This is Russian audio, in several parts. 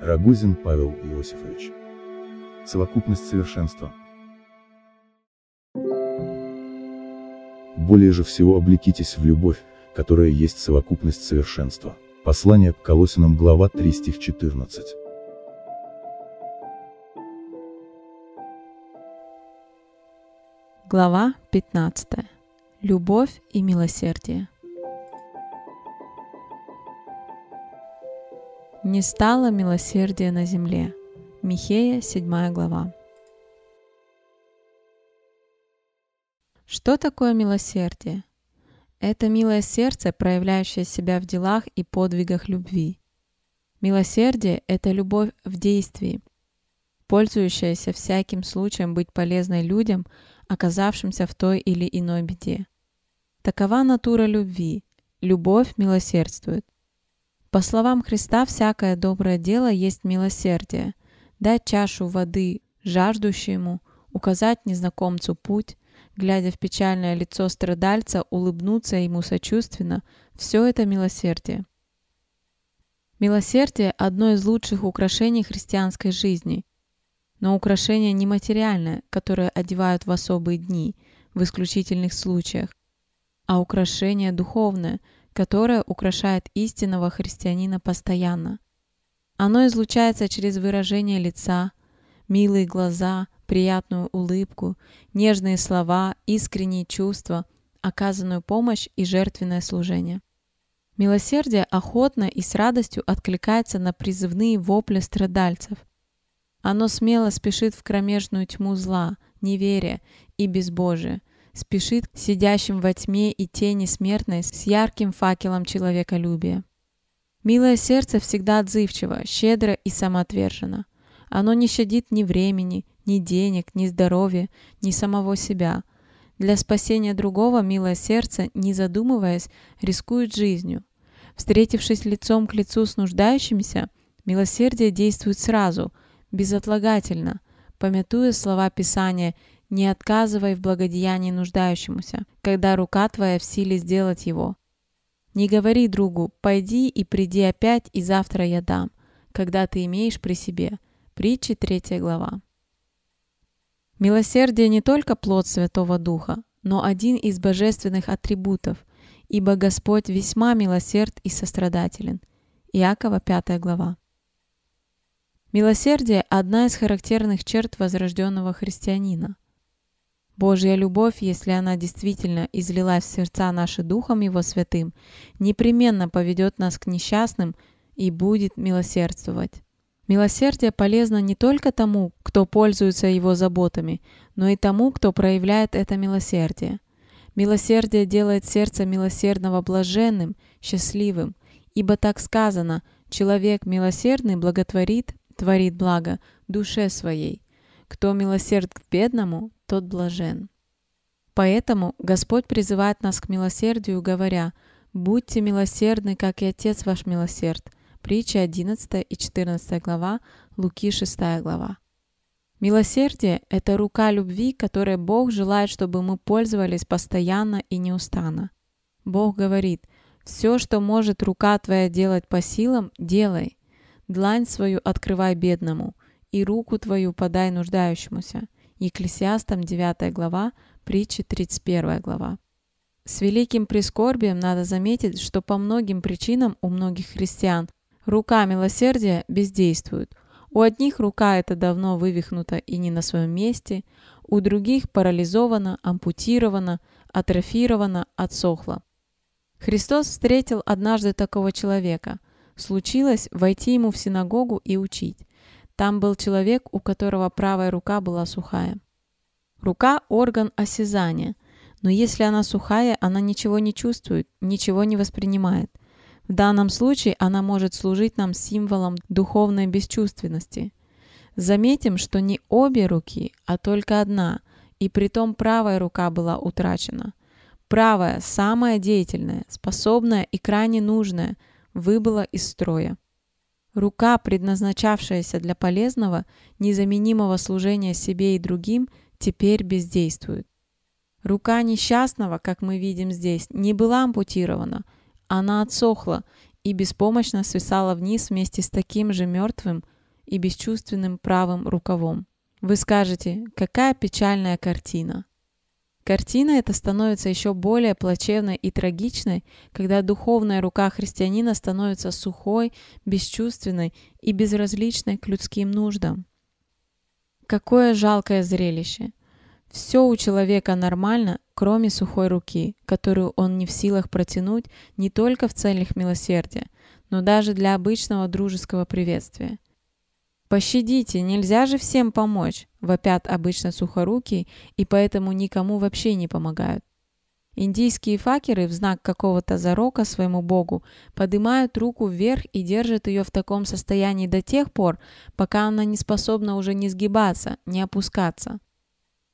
Рогозин Павел Иосифович. Совокупность совершенства. Более же всего облекитесь в любовь, которая есть совокупность совершенства. Послание к Колосинам, глава 3, стих 14. Глава 15. Любовь и милосердие. не стало милосердия на земле. Михея, 7 глава. Что такое милосердие? Это милое сердце, проявляющее себя в делах и подвигах любви. Милосердие – это любовь в действии, пользующаяся всяким случаем быть полезной людям, оказавшимся в той или иной беде. Такова натура любви. Любовь милосердствует – по словам Христа, всякое доброе дело есть милосердие. Дать чашу воды жаждущему, указать незнакомцу путь, глядя в печальное лицо страдальца, улыбнуться ему сочувственно – все это милосердие. Милосердие – одно из лучших украшений христианской жизни. Но украшение нематериальное, которое одевают в особые дни, в исключительных случаях, а украшение духовное – которое украшает истинного христианина постоянно. Оно излучается через выражение лица, милые глаза, приятную улыбку, нежные слова, искренние чувства, оказанную помощь и жертвенное служение. Милосердие охотно и с радостью откликается на призывные вопли страдальцев. Оно смело спешит в кромежную тьму зла, неверия и безбожия, спешит к сидящим во тьме и тени смертной с ярким факелом человеколюбия. Милое сердце всегда отзывчиво, щедро и самоотверженно. Оно не щадит ни времени, ни денег, ни здоровья, ни самого себя. Для спасения другого милое сердце, не задумываясь, рискует жизнью. Встретившись лицом к лицу с нуждающимися, милосердие действует сразу, безотлагательно, помятуя слова Писания не отказывай в благодеянии нуждающемуся, когда рука твоя в силе сделать его. Не говори другу «пойди и приди опять, и завтра я дам», когда ты имеешь при себе. Притчи 3 глава. Милосердие не только плод Святого Духа, но один из божественных атрибутов, ибо Господь весьма милосерд и сострадателен. Иакова 5 глава. Милосердие – одна из характерных черт возрожденного христианина – Божья любовь, если она действительно излилась в сердца наши Духом Его Святым, непременно поведет нас к несчастным и будет милосердствовать. Милосердие полезно не только тому, кто пользуется его заботами, но и тому, кто проявляет это милосердие. Милосердие делает сердце милосердного блаженным, счастливым, ибо так сказано «человек милосердный благотворит, творит благо душе своей». Кто милосерд к бедному, тот блажен. Поэтому Господь призывает нас к милосердию, говоря, «Будьте милосердны, как и Отец ваш милосерд». Притча 11 и 14 глава, Луки 6 глава. Милосердие – это рука любви, которой Бог желает, чтобы мы пользовались постоянно и неустанно. Бог говорит, «Все, что может рука твоя делать по силам, делай. Длань свою открывай бедному, и руку твою подай нуждающемуся». Екклесиастам 9 глава, притчи 31 глава. С великим прискорбием надо заметить, что по многим причинам у многих христиан рука милосердия бездействует. У одних рука эта давно вывихнута и не на своем месте, у других парализована, ампутирована, атрофирована, отсохла. Христос встретил однажды такого человека. Случилось войти ему в синагогу и учить. Там был человек, у которого правая рука была сухая. Рука – орган осязания, но если она сухая, она ничего не чувствует, ничего не воспринимает. В данном случае она может служить нам символом духовной бесчувственности. Заметим, что не обе руки, а только одна, и притом правая рука была утрачена. Правая, самая деятельная, способная и крайне нужная, выбыла из строя. Рука, предназначавшаяся для полезного, незаменимого служения себе и другим, теперь бездействует. Рука несчастного, как мы видим здесь, не была ампутирована. Она отсохла и беспомощно свисала вниз вместе с таким же мертвым и бесчувственным правым рукавом. Вы скажете, какая печальная картина. Картина эта становится еще более плачевной и трагичной, когда духовная рука христианина становится сухой, бесчувственной и безразличной к людским нуждам. Какое жалкое зрелище! Все у человека нормально, кроме сухой руки, которую он не в силах протянуть не только в целях милосердия, но даже для обычного дружеского приветствия. «Пощадите, нельзя же всем помочь!» – вопят обычно сухоруки и поэтому никому вообще не помогают. Индийские факеры в знак какого-то зарока своему богу поднимают руку вверх и держат ее в таком состоянии до тех пор, пока она не способна уже не сгибаться, не опускаться.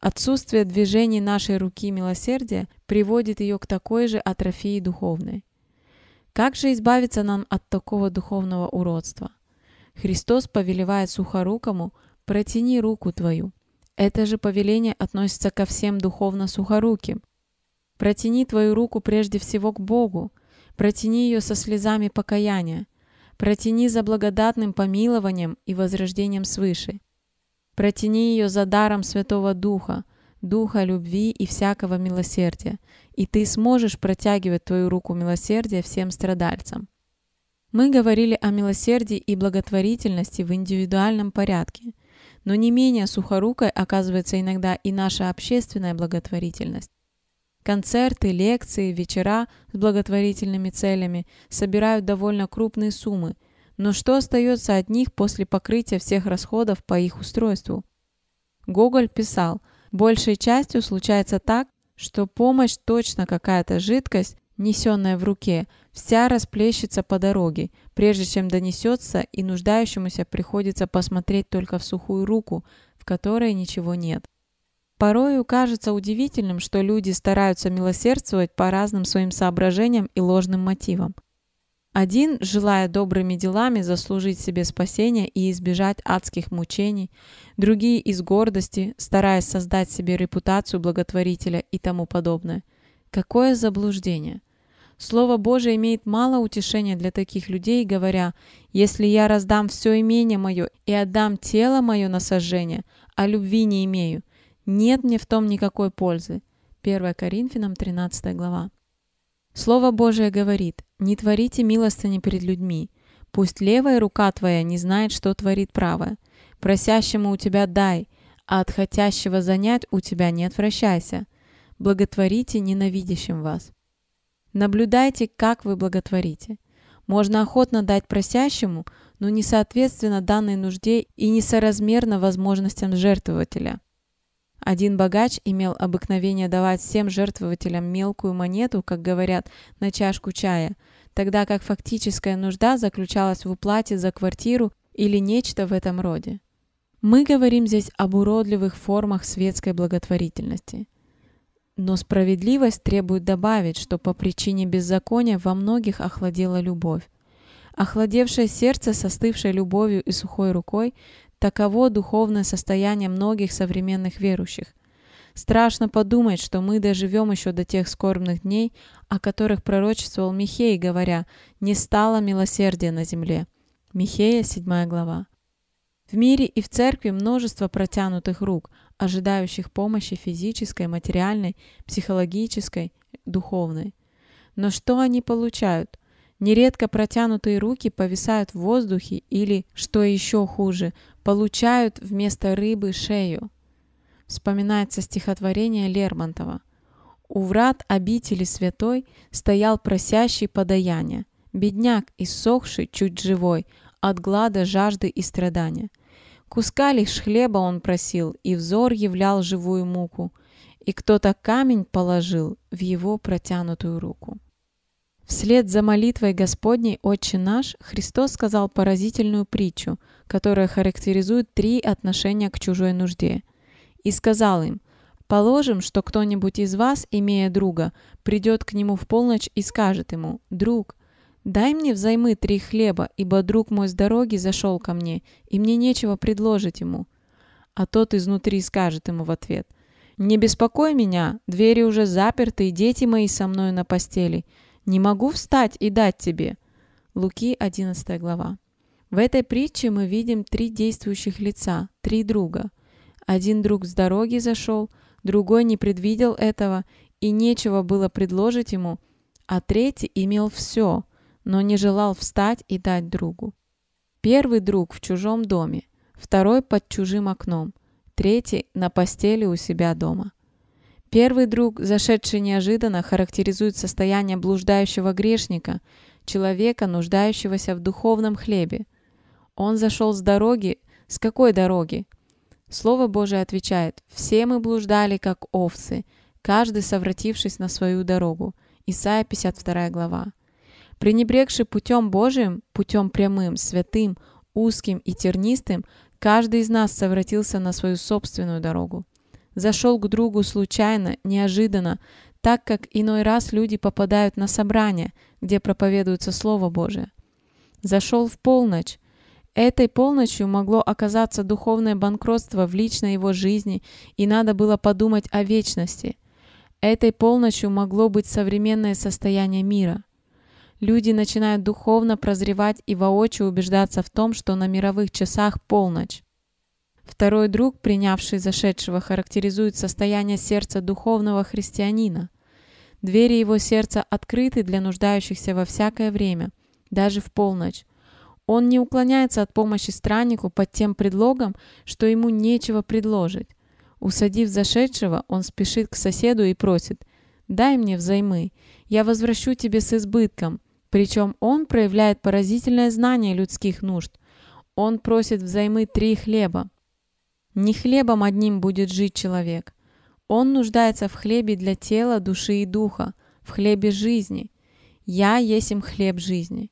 Отсутствие движений нашей руки милосердия приводит ее к такой же атрофии духовной. Как же избавиться нам от такого духовного уродства? Христос повелевает сухорукому «протяни руку твою». Это же повеление относится ко всем духовно сухоруким. Протяни твою руку прежде всего к Богу, протяни ее со слезами покаяния, протяни за благодатным помилованием и возрождением свыше. Протяни ее за даром Святого Духа, Духа любви и всякого милосердия, и ты сможешь протягивать твою руку милосердия всем страдальцам. Мы говорили о милосердии и благотворительности в индивидуальном порядке, но не менее сухорукой оказывается иногда и наша общественная благотворительность. Концерты, лекции, вечера с благотворительными целями собирают довольно крупные суммы, но что остается от них после покрытия всех расходов по их устройству? Гоголь писал, большей частью случается так, что помощь точно какая-то жидкость, несенная в руке, вся расплещется по дороге, прежде чем донесется, и нуждающемуся приходится посмотреть только в сухую руку, в которой ничего нет. Порою кажется удивительным, что люди стараются милосердствовать по разным своим соображениям и ложным мотивам. Один, желая добрыми делами заслужить себе спасение и избежать адских мучений, другие из гордости, стараясь создать себе репутацию благотворителя и тому подобное. Какое заблуждение! Слово Божие имеет мало утешения для таких людей, говоря, «Если я раздам все имение мое и отдам тело мое на сожжение, а любви не имею, нет мне в том никакой пользы». 1 Коринфянам 13 глава. Слово Божие говорит, «Не творите милостыни перед людьми, пусть левая рука твоя не знает, что творит правая. Просящему у тебя дай, а от хотящего занять у тебя не отвращайся. Благотворите ненавидящим вас». Наблюдайте, как вы благотворите. Можно охотно дать просящему, но не соответственно данной нужде и несоразмерно возможностям жертвователя. Один богач имел обыкновение давать всем жертвователям мелкую монету, как говорят, на чашку чая, тогда как фактическая нужда заключалась в уплате за квартиру или нечто в этом роде. Мы говорим здесь об уродливых формах светской благотворительности – но справедливость требует добавить, что по причине беззакония во многих охладела любовь. Охладевшее сердце с остывшей любовью и сухой рукой – таково духовное состояние многих современных верующих. Страшно подумать, что мы доживем еще до тех скорбных дней, о которых пророчествовал Михей, говоря «Не стало милосердия на земле». Михея, 7 глава. В мире и в церкви множество протянутых рук – ожидающих помощи физической, материальной, психологической, духовной. Но что они получают? Нередко протянутые руки повисают в воздухе или, что еще хуже, получают вместо рыбы шею. Вспоминается стихотворение Лермонтова. У врат обители святой стоял просящий подаяния, бедняк, иссохший, чуть живой, от глада, жажды и страдания. Куска лишь хлеба он просил, и взор являл живую муку, и кто-то камень положил в его протянутую руку. Вслед за молитвой Господней «Отче наш» Христос сказал поразительную притчу, которая характеризует три отношения к чужой нужде. И сказал им, «Положим, что кто-нибудь из вас, имея друга, придет к нему в полночь и скажет ему, «Друг, Дай мне взаймы три хлеба, ибо друг мой с дороги зашел ко мне, и мне нечего предложить ему». А тот изнутри скажет ему в ответ, «Не беспокой меня, двери уже заперты, и дети мои со мною на постели. Не могу встать и дать тебе». Луки, 11 глава. В этой притче мы видим три действующих лица, три друга. Один друг с дороги зашел, другой не предвидел этого, и нечего было предложить ему, а третий имел все, но не желал встать и дать другу. Первый друг в чужом доме, второй под чужим окном, третий на постели у себя дома. Первый друг, зашедший неожиданно, характеризует состояние блуждающего грешника, человека, нуждающегося в духовном хлебе. Он зашел с дороги. С какой дороги? Слово Божие отвечает, «Все мы блуждали, как овцы, каждый совратившись на свою дорогу». Исайя 52 глава. Пренебрегший путем Божиим, путем прямым, святым, узким и тернистым, каждый из нас совратился на свою собственную дорогу. Зашел к другу случайно, неожиданно, так как иной раз люди попадают на собрание, где проповедуется Слово Божие. Зашел в полночь. Этой полночью могло оказаться духовное банкротство в личной его жизни, и надо было подумать о вечности. Этой полночью могло быть современное состояние мира – Люди начинают духовно прозревать и воочию убеждаться в том, что на мировых часах полночь. Второй друг, принявший зашедшего, характеризует состояние сердца духовного христианина. Двери его сердца открыты для нуждающихся во всякое время, даже в полночь. Он не уклоняется от помощи страннику под тем предлогом, что ему нечего предложить. Усадив зашедшего, он спешит к соседу и просит «Дай мне взаймы, я возвращу тебе с избытком, причем он проявляет поразительное знание людских нужд. Он просит взаймы три хлеба. Не хлебом одним будет жить человек. Он нуждается в хлебе для тела, души и духа, в хлебе жизни. «Я есим хлеб жизни».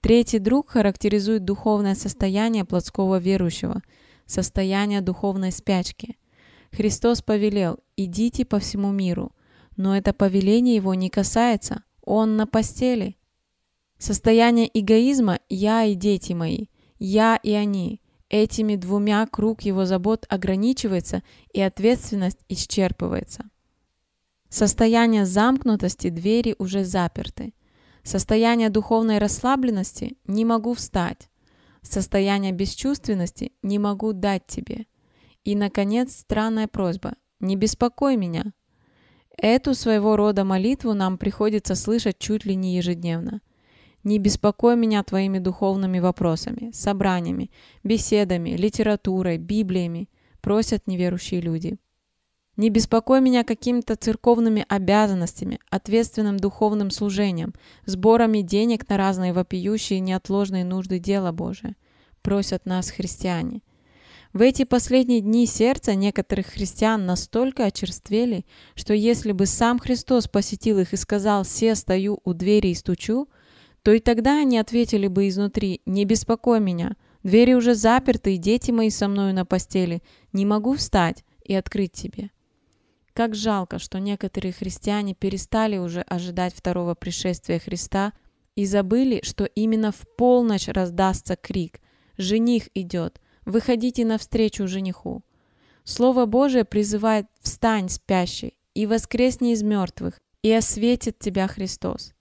Третий друг характеризует духовное состояние плотского верующего, состояние духовной спячки. Христос повелел «идите по всему миру», но это повеление его не касается, он на постели. Состояние эгоизма «я и дети мои», «я и они» этими двумя круг его забот ограничивается и ответственность исчерпывается. Состояние замкнутости двери уже заперты. Состояние духовной расслабленности «не могу встать». Состояние бесчувственности «не могу дать тебе». И, наконец, странная просьба «не беспокой меня». Эту своего рода молитву нам приходится слышать чуть ли не ежедневно. Не беспокой меня твоими духовными вопросами, собраниями, беседами, литературой, библиями, просят неверующие люди. Не беспокой меня какими-то церковными обязанностями, ответственным духовным служением, сборами денег на разные вопиющие неотложные нужды дела Божия, просят нас христиане. В эти последние дни сердца некоторых христиан настолько очерствели, что если бы сам Христос посетил их и сказал «Се, стою у двери и стучу», то и тогда они ответили бы изнутри «Не беспокой меня, двери уже заперты, и дети мои со мною на постели, не могу встать и открыть тебе». Как жалко, что некоторые христиане перестали уже ожидать второго пришествия Христа и забыли, что именно в полночь раздастся крик «Жених идет! Выходите навстречу жениху!» Слово Божие призывает «Встань, спящий, и воскресни из мертвых, и осветит тебя Христос!»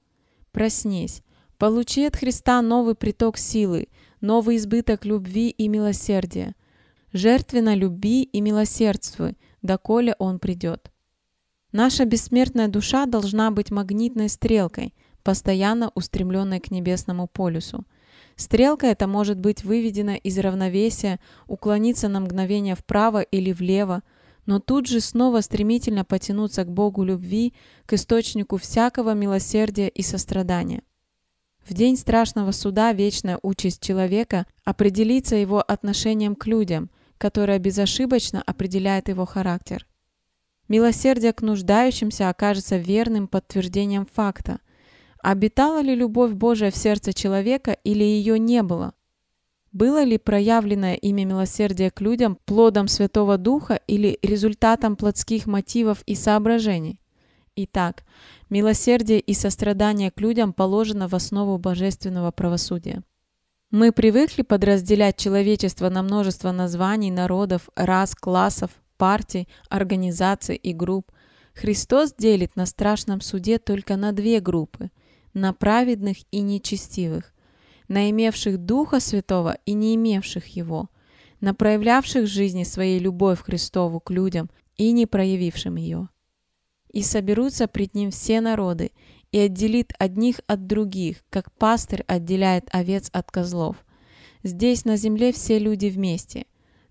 Проснись, Получи от Христа новый приток силы, новый избыток любви и милосердия. Жертвенно люби и милосердствуй, доколе Он придет. Наша бессмертная душа должна быть магнитной стрелкой, постоянно устремленной к небесному полюсу. Стрелка эта может быть выведена из равновесия, уклониться на мгновение вправо или влево, но тут же снова стремительно потянуться к Богу любви, к источнику всякого милосердия и сострадания. В день страшного суда вечная участь человека определится его отношением к людям, которое безошибочно определяет его характер. Милосердие к нуждающимся окажется верным подтверждением факта. Обитала ли любовь Божия в сердце человека или ее не было? Было ли проявленное имя милосердия к людям плодом Святого Духа или результатом плотских мотивов и соображений? Итак, Милосердие и сострадание к людям положено в основу божественного правосудия. Мы привыкли подразделять человечество на множество названий, народов, рас, классов, партий, организаций и групп. Христос делит на страшном суде только на две группы – на праведных и нечестивых, на имевших Духа Святого и не имевших Его, на проявлявших в жизни своей любовь Христову к людям и не проявившим ее и соберутся пред ним все народы, и отделит одних от других, как пастырь отделяет овец от козлов. Здесь на земле все люди вместе.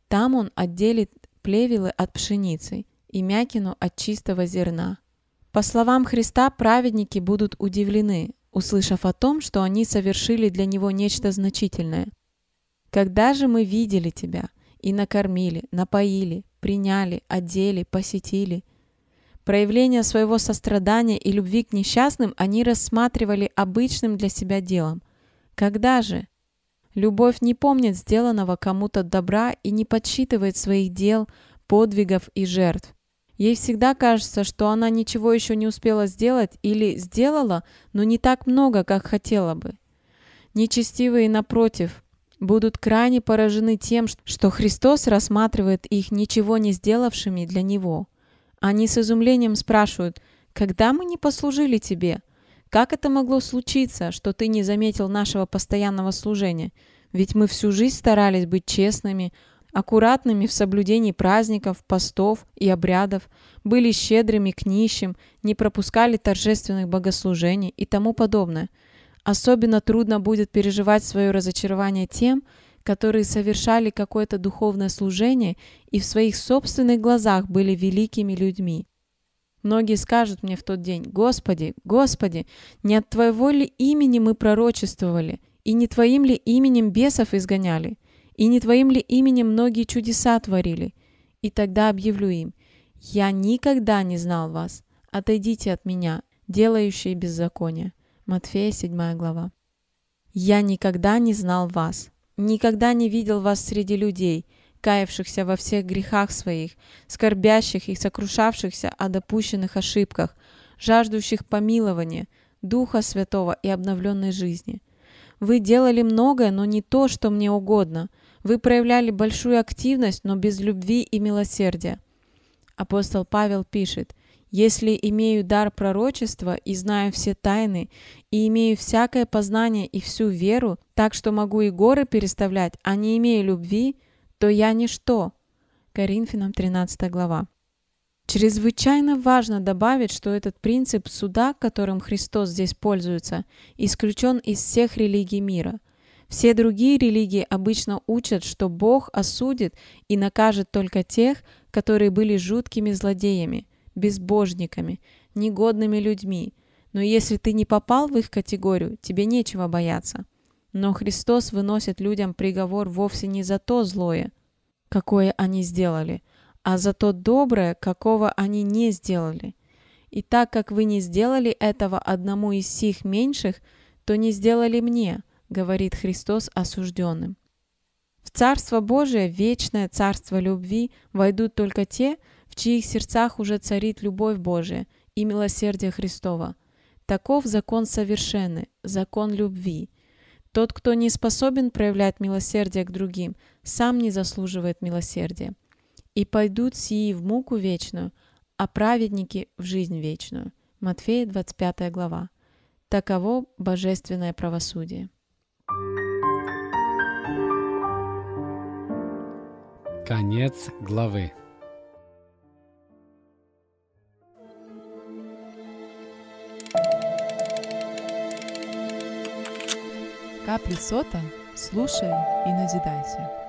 Там он отделит плевелы от пшеницы и мякину от чистого зерна. По словам Христа, праведники будут удивлены, услышав о том, что они совершили для него нечто значительное. «Когда же мы видели тебя и накормили, напоили, приняли, одели, посетили?» Проявление своего сострадания и любви к несчастным они рассматривали обычным для себя делом. Когда же? Любовь не помнит сделанного кому-то добра и не подсчитывает своих дел, подвигов и жертв. Ей всегда кажется, что она ничего еще не успела сделать или сделала, но не так много, как хотела бы. Нечестивые, напротив, будут крайне поражены тем, что Христос рассматривает их ничего не сделавшими для Него – они с изумлением спрашивают, когда мы не послужили тебе? Как это могло случиться, что ты не заметил нашего постоянного служения? Ведь мы всю жизнь старались быть честными, аккуратными в соблюдении праздников, постов и обрядов, были щедрыми к нищим, не пропускали торжественных богослужений и тому подобное. Особенно трудно будет переживать свое разочарование тем, которые совершали какое-то духовное служение и в своих собственных глазах были великими людьми. Многие скажут мне в тот день, «Господи, Господи, не от Твоего ли имени мы пророчествовали, и не Твоим ли именем бесов изгоняли, и не Твоим ли именем многие чудеса творили?» И тогда объявлю им, «Я никогда не знал вас, отойдите от меня, делающие беззаконие». Матфея 7 глава. «Я никогда не знал вас, Никогда не видел вас среди людей, каявшихся во всех грехах своих, скорбящих и сокрушавшихся о допущенных ошибках, жаждущих помилования, Духа Святого и обновленной жизни. Вы делали многое, но не то, что мне угодно. Вы проявляли большую активность, но без любви и милосердия. Апостол Павел пишет – если имею дар пророчества и знаю все тайны, и имею всякое познание и всю веру, так что могу и горы переставлять, а не имея любви, то я ничто». Коринфянам 13 глава. Чрезвычайно важно добавить, что этот принцип суда, которым Христос здесь пользуется, исключен из всех религий мира. Все другие религии обычно учат, что Бог осудит и накажет только тех, которые были жуткими злодеями – безбожниками, негодными людьми. Но если ты не попал в их категорию, тебе нечего бояться. Но Христос выносит людям приговор вовсе не за то злое, какое они сделали, а за то доброе, какого они не сделали. И так как вы не сделали этого одному из сих меньших, то не сделали мне, говорит Христос осужденным. В Царство Божие, вечное Царство любви, войдут только те, чьих сердцах уже царит любовь Божия и милосердие Христова. Таков закон совершенный, закон любви. Тот, кто не способен проявлять милосердие к другим, сам не заслуживает милосердия. И пойдут сии в муку вечную, а праведники в жизнь вечную. Матфея 25 глава. Таково божественное правосудие. Конец главы. Капли сота, слушай и назидайся.